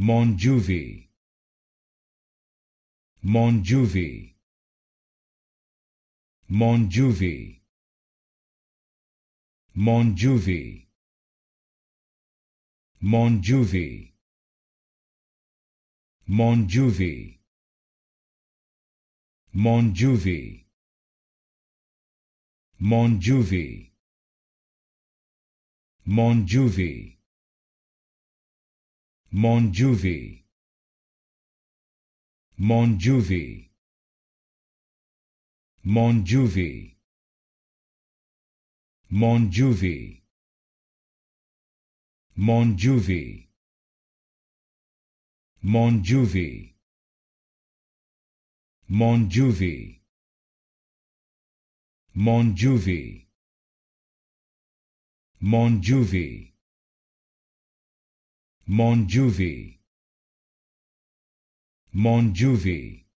Monjuvi Monjuvi Monjuvi Monjuvi Monjuvi Monjuvi Monjuvi Monjuvi Monjuvi Monjuvi Monjuvi Monjuvi Monjuvi Monjuvi Monjuvi Monjuvi Monjuvi Monjuvi Monjuvi Monjuvi